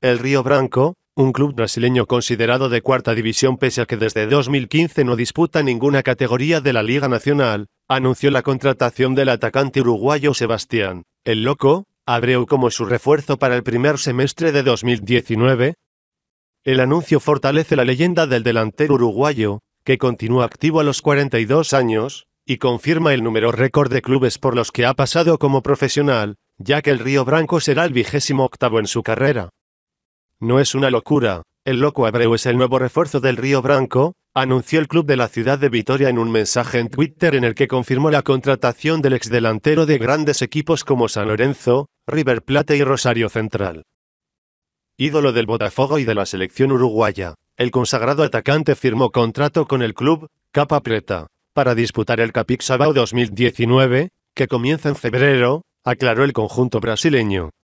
El Río Branco, un club brasileño considerado de cuarta división pese a que desde 2015 no disputa ninguna categoría de la Liga Nacional, anunció la contratación del atacante uruguayo Sebastián, el Loco, Abreu como su refuerzo para el primer semestre de 2019. El anuncio fortalece la leyenda del delantero uruguayo, que continúa activo a los 42 años, y confirma el número récord de clubes por los que ha pasado como profesional, ya que el Río Branco será el vigésimo octavo en su carrera. No es una locura, el loco Abreu es el nuevo refuerzo del Río Branco, anunció el club de la ciudad de Vitoria en un mensaje en Twitter en el que confirmó la contratación del exdelantero de grandes equipos como San Lorenzo, River Plate y Rosario Central. Ídolo del Botafogo y de la selección uruguaya, el consagrado atacante firmó contrato con el club, Capa Preta, para disputar el Capixabao 2019, que comienza en febrero, aclaró el conjunto brasileño.